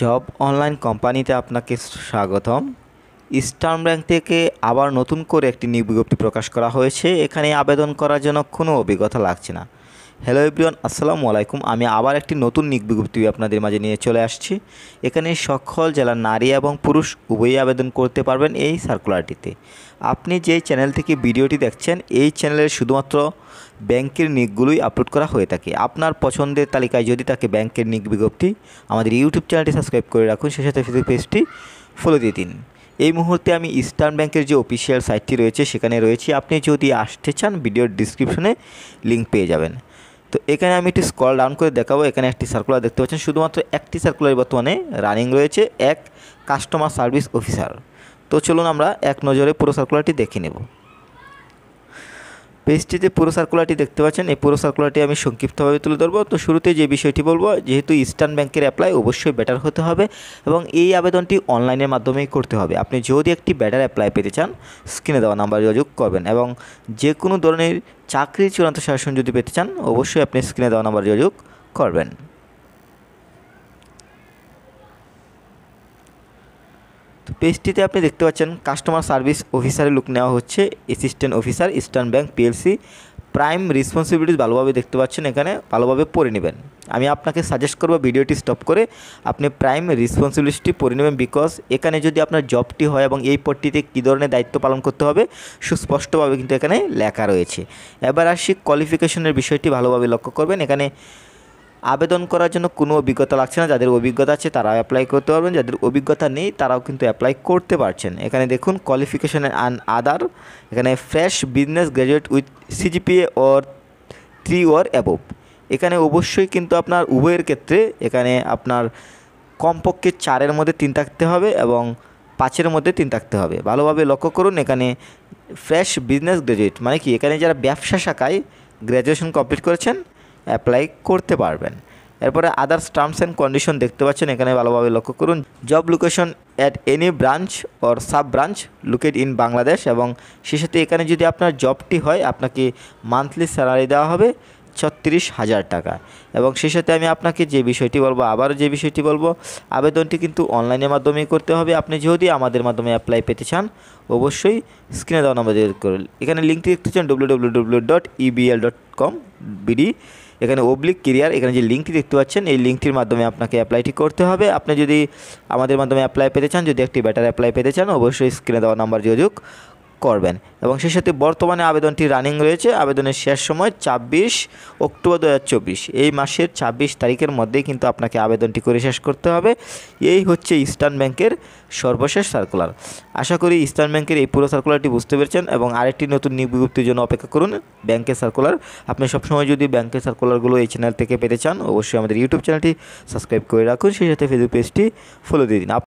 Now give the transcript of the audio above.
job online কোম্পানিতে আপনাকে স্বাগতম স্টার্ম ব্যাংক থেকে আবার নতুন করে একটি নিয়োগ বিজ্ঞপ্তি প্রকাশ করা হয়েছে এখানে আবেদন করার জন্য কোনো অভিজ্ঞতা লাগছে না হ্যালো এভরিওয়ান আসসালামু আলাইকুম আমি আবার একটি নতুন নিক বিজ্ঞপ্তি আপনাদের মাঝে নিয়ে চলে আসছি এখানে সকল জেলার নারী এবং পুরুষ উভয়ই আবেদন করতে পারবেন এই সার্কুলারটিতে আপনি যে চ্যানেল থেকে ভিডিওটি দেখছেন এই চ্যানেলের শুধুমাত্র ব্যাংকের নিকগুলোই আপলোড করা হয়ে থাকে আপনার পছন্দের তালিকায় যদি থাকে ব্যাংকের নিক বিজ্ঞপ্তি আমাদের ইউটিউব চ্যানেলটি সাবস্ক্রাইব করে রাখুন সেই সাথে ফেসবুক পেজটি ফলো দিয়ে দিন এই মুহূর্তে আমি ইস্টার্ন ব্যাংকের যে অফিসিয়াল সাইটটি রয়েছে সেখানে রয়েছি আপনি যদি আসতে চান ভিডিওর ডিসক্রিপশনে লিঙ্ক পেয়ে যাবেন তো এখানে আমি একটি স্কল ডাউন করে দেখাবো এখানে একটি সার্কুলার দেখতে পাচ্ছেন শুধুমাত্র একটি সার্কুলার বর্তমানে রানিং রয়েছে এক কাস্টমার সার্ভিস অফিসার তো চলুন আমরা এক নজরে পুরো সার্কুলারটি দেখে নেব পেজটিতে পুরো সার্কুলারটি দেখতে পাচ্ছেন এই পুরো সার্কুলারটি আমি সংক্ষিপ্তভাবে তুলে ধরবো তো শুরুতে যে বিষয়টি বলবো যেহেতু ইস্টার্ন ব্যাংকের অ্যাপ্লাই অবশ্যই ব্যাটার হতে হবে এবং এই আবেদনটি অনলাইনের মাধ্যমেই করতে হবে আপনি যদি একটি ব্যাটার অ্যাপ্লাই পেতে চান স্ক্রিনে দেওয়া নাম্বার যোগাযোগ করবেন এবং যে কোনো ধরনের চাকরির চূড়ান্ত শাসন যদি পেতে চান অবশ্যই আপনি স্ক্রিনে দেওয়া নাম্বার যোগাযোগ করবেন পেজটিতে আপনি দেখতে পাচ্ছেন কাস্টমার সার্ভিস অফিসারের লুক নেওয়া হচ্ছে assistant officer Eastern Bank PLC prime responsibilities ভালোভাবে দেখতে পাচ্ছেন এখানে ভালোভাবে পড়ে নেবেন আমি আপনাকে সাজেস্ট করব ভিডিওটি স্টপ করে আপনি প্রাইম রেসপন্সিবিলিটিসটি পড়ে নেবেন বিকজ এখানে যদি আপনার জবটি হয় এবং এই পদটিতে কী ধরনের দায়িত্ব পালন করতে হবে সুস্পষ্টভাবে কিন্তু এখানে লেখা রয়েছে এবার আসি কোয়ালিফিকেশনের বিষয়টি ভালোভাবে লক্ষ্য করবেন এখানে আবেদন করার জন্য কোনো অভিজ্ঞতা লাগছে না যাদের অভিজ্ঞতা আছে তারাও অ্যাপ্লাই করতে পারবেন যাদের অভিজ্ঞতা নেই তারাও কিন্তু অ্যাপ্লাই করতে পারছেন এখানে দেখুন কোয়ালিফিকেশান অ্যান্ড আদার এখানে fresh business graduate with CGPA or three or above এখানে অবশ্যই কিন্তু আপনার উভয়ের ক্ষেত্রে এখানে আপনার কমপক্ষে চারের মধ্যে তিন থাকতে হবে এবং পাঁচের মধ্যে তিন থাকতে হবে ভালোভাবে লক্ষ্য করুন এখানে ফ্রেশ বিজনেস গ্র্যাজুয়েট মানে কি এখানে যারা ব্যবসা শাখায় গ্র্যাজুয়েশন কমপ্লিট করেছেন অ্যাপ্লাই করতে পারবেন এরপরে আদার্স টার্মস অ্যান্ড কন্ডিশন দেখতে পাচ্ছেন এখানে ভালোভাবে লক্ষ্য করুন job location at any branch or sub branch locate in Bangladesh এবং সে সাথে এখানে যদি আপনার জবটি হয় আপনাকে মান্থলি স্যালারি দেওয়া হবে ছত্রিশ হাজার টাকা এবং সে সাথে আমি আপনাকে যে বিষয়টি বলবো আবারও যে বিষয়টি বলবো আবেদনটি কিন্তু অনলাইনের মাধ্যমে করতে হবে আপনি যদি আমাদের মাধ্যমে অ্যাপ্লাই পেতে চান অবশ্যই স্ক্রিনে দেওয়া নম্বর এখানে লিঙ্কটি দেখতে চান W W W dot EBL dot com BD এখানে অবলিক কেরিয়ার এখানে যে লিঙ্কটি দেখতে পাচ্ছেন এই লিঙ্কটির মাধ্যমে আপনাকে অ্যাপ্লাইটি করতে হবে আপনি যদি আমাদের মাধ্যমে অ্যাপ্লাই পেতে চান যদি একটি ব্যাটার অ্যাপ্লাই পেতে চান অবশ্যই স্ক্রিনে দেওয়া নাম্বার যোগাযোগ করবেন এবং সেই সাথে বর্তমানে আবেদনটি রানিং রয়েছে আবেদনের শেষ সময় ছাব্বিশ অক্টোবর দু এই মাসের ২৬ তারিখের মধ্যেই কিন্তু আপনাকে আবেদনটি করে শেষ করতে হবে এই হচ্ছে ইস্টার্ন ব্যাংকের সর্বশেষ সার্কুলার আশা করি ইস্টার্ন ব্যাংকের এই পুরো সার্কুলারটি বুঝতে পেরেছেন এবং আরেকটি নতুন নিবিগুপ্তির জন্য অপেক্ষা করুন ব্যাংকের সার্কুলার আপনি সবসময় যদি ব্যাংকের সার্কুলারগুলো এই চ্যানেল থেকে পেতে চান অবশ্যই আমাদের ইউটিউব চ্যানেলটি সাবস্ক্রাইব করে রাখুন সেই সাথে ফেসবুক পেজটি ফলো দিয়ে দিন